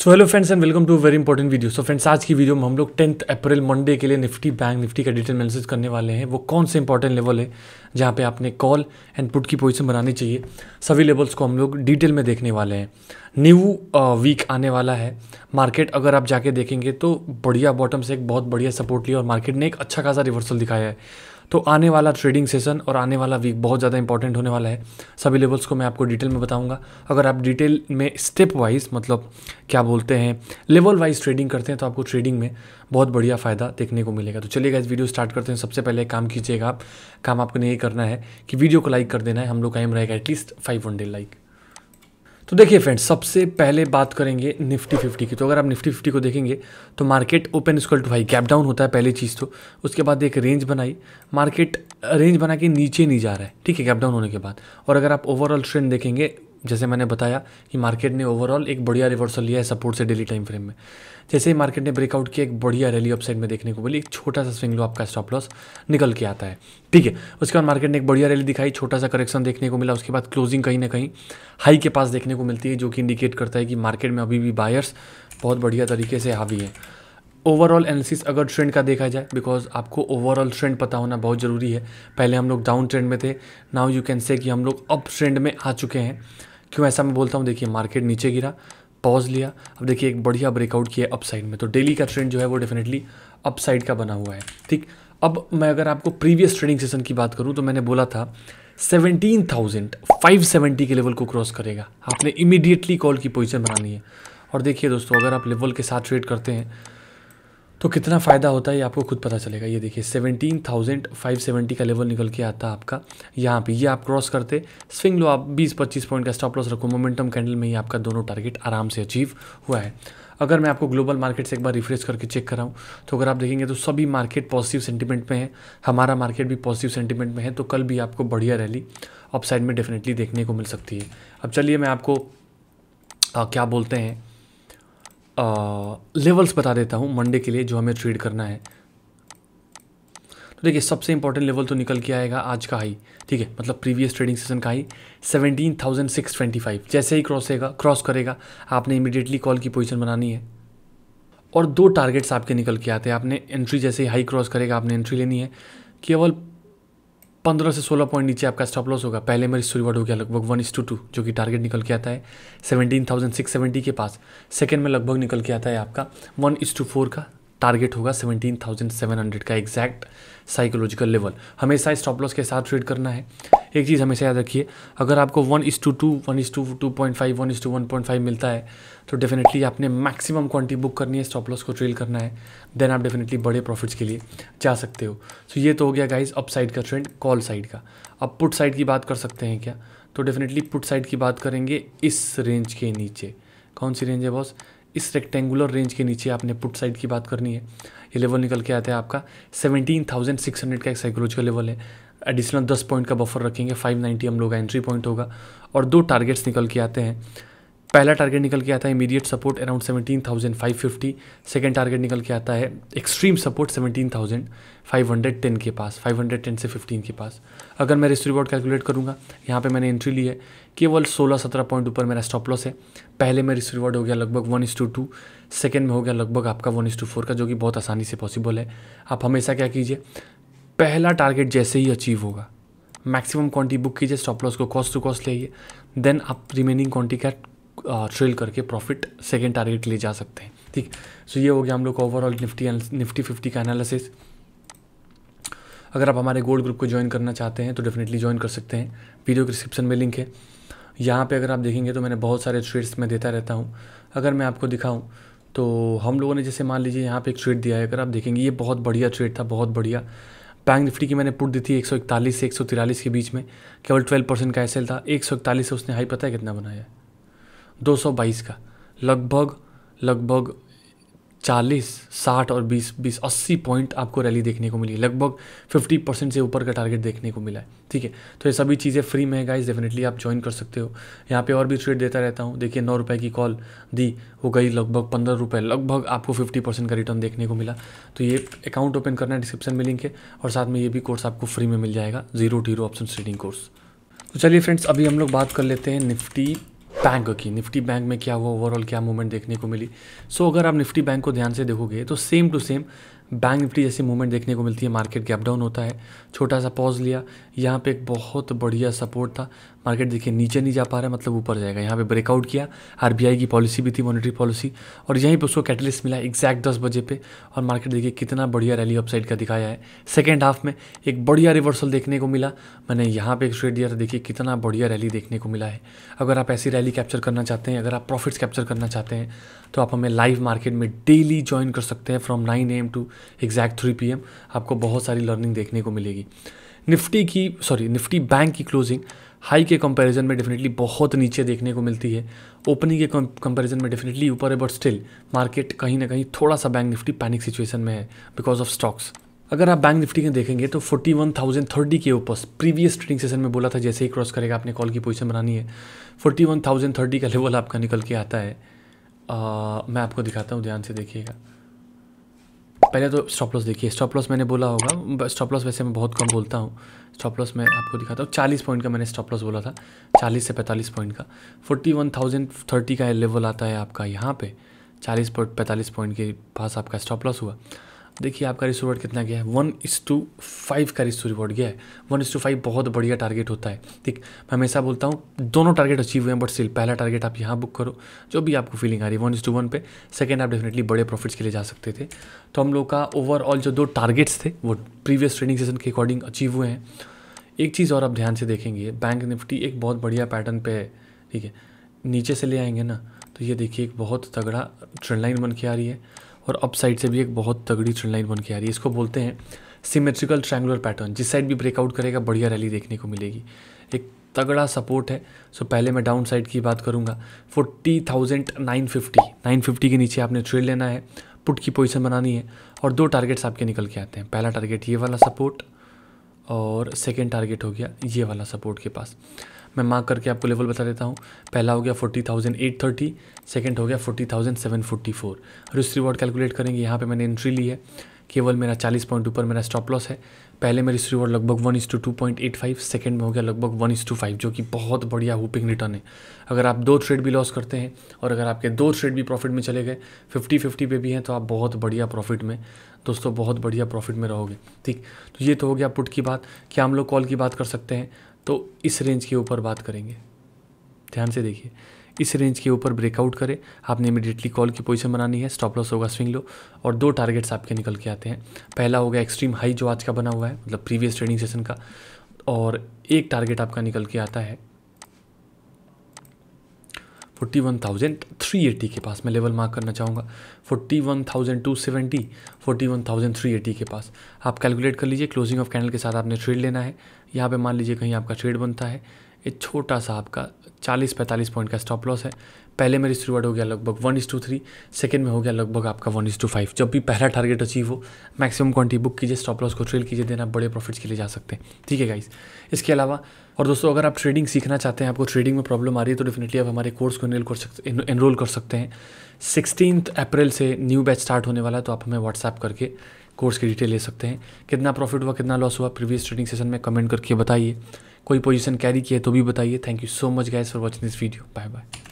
so hello friends and welcome to very important video so friends आज की video में हम लोग टेंथ अप्रैल मंडे के लिए निफ्टी बैंक निफ्टी का डिटेल मैनेज करने वाले हैं वो कौन से इंपॉर्टेंट लेवल है जहाँ पे आपने कॉल एंड पुट की पोजिशन बनानी चाहिए सभी लेवल्स को हम लोग डिटेल में देखने वाले हैं न्यू वीक uh, आने वाला है मार्केट अगर आप जाके देखेंगे तो बढ़िया बॉटम से एक बहुत बढ़िया सपोर्ट लिया और मार्केट ने एक अच्छा खासा रिवर्सल दिखाया है तो आने वाला ट्रेडिंग सेशन और आने वाला वीक बहुत ज़्यादा इंपॉर्टेंट होने वाला है सभी लेवल्स को मैं आपको डिटेल में बताऊंगा अगर आप डिटेल में स्टेप वाइज मतलब क्या बोलते हैं लेवल वाइज ट्रेडिंग करते हैं तो आपको ट्रेडिंग में बहुत बढ़िया फ़ायदा देखने को मिलेगा तो चलिएगा इस वीडियो स्टार्ट करते हैं सबसे पहले काम कीजिएगा आप काम आपको ये करना है कि वीडियो को लाइक कर देना है हम लोग का एम रहेगा एटलीस्ट फाइव हंड्रेड लाइक तो देखिए फ्रेंड्स सबसे पहले बात करेंगे निफ्टी फिफ्टी की तो अगर आप निफ्टी फिफ्टी को देखेंगे तो मार्केट ओपन स्कॉल टू हाई गैप डाउन होता है पहली चीज़ तो उसके बाद एक रेंज बनाई मार्केट रेंज uh, बना के नीचे नहीं जा रहा है ठीक है गैप डाउन होने के बाद और अगर आप ओवरऑल ट्रेंड देखेंगे जैसे मैंने बताया कि मार्केट ने ओवरऑल एक बढ़िया रिवर्सल लिया है सपोर्ट से डेली टाइम फ्रेम में जैसे ही मार्केट ने ब्रेकआउट किया एक बढ़िया रैली अपसाइड में देखने को मिली एक छोटा सा स्विंग लो आपका स्टॉप लॉस निकल के आता है ठीक है उसके बाद मार्केट ने एक बढ़िया रैली दिखाई छोटा सा करेक्शन देखने को मिला उसके बाद क्लोजिंग कहीं ना कहीं हाई के पास देखने को मिलती है जो कि इंडिकेट करता है कि मार्केट में अभी भी बायर्स बहुत बढ़िया तरीके से हावी हैं ओवरऑल एनालिसिस अगर ट्रेंड का देखा जाए बिकॉज आपको ओवरऑल ट्रेंड पता होना बहुत ज़रूरी है पहले हम लोग डाउन ट्रेंड में थे नाउ यू कैन से कि हम लोग अप ट्रेंड में आ चुके हैं क्यों ऐसा मैं बोलता हूँ देखिए मार्केट नीचे गिरा पॉज लिया अब देखिए एक बढ़िया ब्रेकआउट किया अपसाइड में तो डेली का ट्रेंड जो है वो डेफिनेटली अपसाइड का बना हुआ है ठीक अब मैं अगर आपको प्रीवियस ट्रेडिंग सेशन की बात करूं तो मैंने बोला था 17,570 के लेवल को क्रॉस करेगा आपने इमीडिएटली कॉल की पोजीशन बनानी है और देखिए दोस्तों अगर आप लेवल के साथ ट्रेड करते हैं तो कितना फ़ायदा होता है ये आपको खुद पता चलेगा ये देखिए सेवनटीन थाउजेंड फाइव सेवेंटी का लेवल निकल के आता है आपका यहाँ पे ये आप क्रॉस करते स्विंग लो आप बीस पच्चीस पॉइंट का स्टॉप लॉस रखो मोमेंटम कैंडल में ही आपका दोनों टारगेट आराम से अचीव हुआ है अगर मैं आपको ग्लोबल मार्केट से एक बार रिफ्रेश करके चेक कराऊँ तो अगर आप देखेंगे तो सभी मार्केट पॉजिटिव सेंटीमेंट में है हमारा मार्केट भी पॉजिटिव सेंटीमेंट में है तो कल भी आपको बढ़िया रैली अपसाइड में डेफिनेटली देखने को मिल सकती है अब चलिए मैं आपको आ, क्या बोलते हैं लेवल्स बता देता हूँ मंडे के लिए जो हमें ट्रेड करना है तो देखिए सबसे इंपॉर्टेंट लेवल तो निकल के आएगा आज का हाई ठीक है मतलब प्रीवियस ट्रेडिंग सेशन का हाई फाइव जैसे ही क्रॉस होगा क्रॉस करेगा आपने इमिडिएटली कॉल की पोजिशन बनानी है और दो टारगेट्स आपके निकल के आते हैं आपने एंट्री जैसे ही हाई क्रॉस करेगा आपने एंट्री लेनी है केवल पंद्रह से सोलह पॉइंट नीचे आपका स्टॉप लॉस होगा पहले मेरी रिवर्ड हो गया लगभग वन इस टू टू जो कि टारगेट निकल के आता है सेवनटीन थाउजेंड सिक्स सेवेंटी के पास सेकंड में लगभग निकल के आता है आपका वन इस टू फोर का टारगेट होगा सेवेंटीन थाउजेंड सेवन हंड्रेड का एग्जैक्ट साइकोलॉजिकल लेवल हमेशा स्टॉप लॉस के साथ ट्रेड करना है एक चीज़ हमेशा याद रखिए अगर आपको one is to two one is to two point five one is to one point five मिलता है तो डेफिनेटली आपने मैक्सिमम क्वांटिटी बुक करनी है स्टॉप लॉस को ट्रेल करना है देन आप डेफिनेटली बड़े प्रॉफिट्स के लिए जा सकते हो सो so ये तो हो गया गाइज अप साइड का ट्रेंड कॉल साइड का अब पुट साइड की बात कर सकते हैं क्या तो डेफिनेटली पुट साइड की बात करेंगे इस रेंज के नीचे कौन सी रेंज है बॉस इस रेक्टेंगुलर रेंज के नीचे आपने पुट साइड की बात करनी है ये लेवल निकल के आता है आपका 17,600 का एक साइकोलॉजिकल लेवल है एडिशनल दस पॉइंट का बफर रखेंगे फाइव नाइन्टी हम लोग का एंट्री पॉइंट होगा और दो टारगेट्स निकल के आते हैं पहला टारगेट निकल के आता है immediate support around seventeen thousand five fifty second target निकल के आता है extreme support seventeen thousand five hundred ten के पास फाइव हंड्रेड टेन से फिफ्टीन के पास अगर मैं रिस्ट रिवॉर्ड कैलकुलेट करूँगा यहाँ पे मैंने एंट्री ली है केवल सोलह सत्रह पॉइंट ऊपर मेरा स्टॉप लॉस है पहले में रिस्ट रिवॉर्ड हो गया लगभग one is to to second में हो गया लगभग आपका वन इस टू फोर का जो कि बहुत आसानी से पॉसिबल है आप हमेशा क्या कीजिए पहला टारगेट जैसे ही अचीव होगा मैक्सिमम क्वांटिटी बुक कीजिए स्टॉप लॉस को कॉस्ट टू कॉस्ट ले देन आप रिमेनिंग क्वांटिटी का ट्रेल करके प्रॉफिट सेकेंड टारगेट ले जा सकते हैं ठीक सो so ये हो गया हम लोग का ओवरऑल निफ्टी निफ्टी फिफ्टी का एनालिसिस अगर आप हमारे गोल्ड ग्रुप को ज्वाइन करना चाहते हैं तो डेफिनेटली ज्वाइन कर सकते हैं वीडियो डिस्क्रिप्शन में लिंक है यहाँ पे अगर आप देखेंगे तो मैंने बहुत सारे ट्रेड्स मैं देता रहता हूँ अगर मैं आपको दिखाऊँ तो हम लोगों ने जैसे मान लीजिए यहाँ पे एक ट्रेड दिया है अगर आप देखेंगे ये बहुत बढ़िया ट्रेड था बहुत बढ़िया बैंक निफ्टी की मैंने पुट दी थी 141 से 143 के बीच में केवल 12 परसेंट का एसएल था 141 से उसने हाई पता है कितना बनाया 222 का लगभग लगभग चालीस साठ और बीस बीस अस्सी पॉइंट आपको रैली देखने को मिली लगभग फिफ्टी परसेंट से ऊपर का टारगेट देखने को मिला है ठीक है तो ये सभी चीज़ें फ्री में है गाइज डेफिनेटली आप ज्वाइन कर सकते हो यहाँ पे और भी ट्रेड देता रहता हूँ देखिए नौ रुपये की कॉल दी हो गई लगभग पंद्रह रुपये लगभग आपको फिफ्टी परसेंट का रिटर्न देखने को मिला तो ये अकाउंट ओपन करना डिस्क्रिप्शन में लिंक है और साथ में ये भी कोर्स आपको फ्री में मिल जाएगा जीरो टीरो ऑप्शन ट्रेडिंग कोर्स तो चलिए फ्रेंड्स अभी हम लोग बात कर लेते हैं निफ्टी बैंक की निफ्टी बैंक में क्या हुआ ओवरऑल क्या मूवमेंट देखने को मिली सो so, अगर आप निफ्टी बैंक को ध्यान से देखोगे तो same to same bank Nifty जैसी मूवमेंट देखने को मिलती है मार्केट गैप डाउन होता है छोटा सा पॉज लिया यहाँ पे एक बहुत बढ़िया सपोर्ट था मार्केट देखिए नीचे नहीं जा पा रहा है मतलब ऊपर जाएगा यहाँ पे ब्रेकआउट किया आर की पॉलिसी भी थी मॉनेटरी पॉलिसी और यहीं पर उसको कैटलिस्ट मिला एग्जैक्ट दस बजे पे और मार्केट देखिए कितना बढ़िया रैली अपसाइड का दिखाया है सेकेंड हाफ में एक बढ़िया रिवर्सल देखने को मिला मैंने यहाँ पर एक स्ट्रेट दिया था देखिए कितना बढ़िया रैली देखने को मिला है अगर आप ऐसी रैली कैप्चर करना चाहते हैं अगर आप प्रॉफिट्स कैप्चर करना चाहते हैं तो आप हमें लाइव मार्केट में डेली ज्वाइन कर सकते हैं from nine AM to exact three PM आपको बहुत सारी लर्निंग देखने को मिलेगी निफ्टी की सॉरी निफ्टी बैंक की क्लोजिंग हाई के कंपैरिजन में डेफिनेटली बहुत नीचे देखने को मिलती है ओपनिंग के कंपैरिजन में डेफिनेटली ऊपर है बट स्टिल मार्केट कहीं ना कहीं थोड़ा सा बैंक निफ्टी पैनिक सिचुएशन में है बिकॉज ऑफ स्टॉक्स अगर आप बैंक निफ्टी के देखेंगे तो फोर्टी वन थाउजेंड थर्टी के ऊपर प्रीवियस ट्रेडिंग सेशन में बोला था जैसे ही क्रॉस करेगा आपने कॉल की पोजिशन बनानी है थर्टी का लेवल आपका निकल के आता है आ, मैं आपको दिखाता हूँ ध्यान से देखिएगा पहले तो स्टॉप लॉस देखिए स्टॉप लॉस मैंने बोला होगा स्टॉप लॉस वैसे मैं बहुत कम बोलता हूँ स्टॉप लॉस मैं आपको दिखाता हूँ चालीस पॉइंट का मैंने स्टॉप लॉस बोला था चालीस से पैंतालीस पॉइंट का फोर्टी वन थाउजेंड थर्टी का लेवल आता है आपका यहाँ पे चालीस पैंतालीस पॉइंट के पास आपका स्टॉप लॉस हुआ देखिए आपका रिसो रिवॉर्ड कितना गया है वन इस टू फाइव का रिसो रिवॉर्ड गया है वन इस टू फाइव बहुत बढ़िया टारगेट होता है ठीक मैं हमेशा बोलता हूँ दोनों टारगेट अचीव हुए हैं बट स्टिल पहला टारगेट आप यहाँ बुक करो जो भी आपको फीलिंग आ रही है वन इस टू वन पे सेकेंड आप डेफिनेटली बड़े प्रॉफिट्स के लिए जा सकते थे तो हम लोग का ओवरऑल जो दो टारगेट्स थे वो प्रीवियस ट्रेडिंग सेशन के अकॉर्डिंग अचीव हुए हैं एक चीज़ और आप ध्यान से देखेंगे बैंक निफ्टी एक बहुत बढ़िया पैटर्न पे है ठीक है नीचे से ले आएंगे ना तो ये देखिए एक बहुत तगड़ा ट्रेंड लाइन बन के आ रही है और अप साइड से भी एक बहुत तगड़ी ट्रेंड लाइन बन के आ रही है इसको बोलते हैं सिमेट्रिकल ट्रायंगुलर पैटर्न जिस साइड भी ब्रेकआउट करेगा बढ़िया रैली देखने को मिलेगी एक तगड़ा सपोर्ट है सो पहले मैं डाउन साइड की बात करूंगा forty thousand nine fifty nine fifty के नीचे आपने ट्रेड लेना है पुट की पोजिशन बनानी है और दो टारगेट्स आपके निकल के आते हैं पहला टारगेट ये वाला सपोर्ट और सेकेंड टारगेट हो गया ये वाला सपोर्ट के पास मैं मार्क करके आपको लेवल बता देता हूँ पहला हो गया forty thousand eight thirty second हो गया forty thousand seven forty four risk reward calculate करेंगे यहाँ पे मैंने एंट्री ली है केवल मेरा चालीस पॉइंट ऊपर मेरा स्टॉप लॉस है पहले मेरी रिवॉर्ड लगभग one is to two point eight five second में हो गया लगभग वन इस टू फाइव जो कि बहुत बढ़िया हुपिंग रिटर्न है अगर आप दो ट्रेड भी लॉस करते हैं और अगर आपके दो ट्रेड भी प्रॉफिट में चले गए फिफ्टी फिफ्टी पे भी हैं तो आप बहुत बढ़िया प्रॉफिट में दोस्तों बहुत बढ़िया प्रॉफिट में रहोगे ठीक तो ये तो हो गया पुट की बात क्या हम लोग कॉल की बात कर सकते हैं तो इस रेंज के ऊपर बात करेंगे ध्यान से देखिए इस रेंज के ऊपर ब्रेकआउट करें आपने इमिडिएटली कॉल की पोजीशन बनानी है स्टॉप लॉस होगा स्विंग लो और दो टारगेट्स आपके निकल के आते हैं पहला होगा एक्सट्रीम हाई जो आज का बना हुआ है मतलब प्रीवियस ट्रेडिंग सेशन का और एक टारगेट आपका निकल के आता है forty one thousand three eighty के पास मैं लेवल मार्क करना चाहूँगा forty one thousand two seventy forty one thousand three eighty के पास आप कैलकुलेट कर लीजिए क्लोजिंग ऑफ कैंडल के साथ आपने ट्रेड लेना है यहाँ पे मान लीजिए कहीं आपका ट्रेड बनता है एक छोटा सा आपका चालीस पैंतालीस पॉइंट का स्टॉप लॉस है पहले मेरी शुरुआत हो गया लगभग one is to three second में हो गया लगभग आपका वन इज़ टू फाइव जब भी पहला टारगेट अचीव हो मैक्सिमम क्वांटिटी बुक कीजिए स्टॉप लॉस को ट्रेल कीजिए देना बड़े प्रॉफिट्स के लिए जा सकते हैं ठीक है गाइस इसके अलावा और दोस्तों अगर आप ट्रेडिंग सीखना चाहते हैं आपको ट्रेडिंग में प्रॉब्लम आ रही है तो डेफिनेटली आप हमारे कोर्स को एनरोल कर सकते एनरोल कर सकते हैं सिक्सटीन अप्रैल से न्यू बैच स्टार्ट होने वाला है तो आप हमें व्हाट्सएप करके कोर्स की डिटेल ले सकते हैं कितना प्रॉफिट हुआ कितना लॉस हुआ प्रीवियस ट्रेडिंग सेशन में कमेंट करके बताइए कोई पोजीशन कैरी किया तो भी बताइए thank you so much guys for watching this video bye bye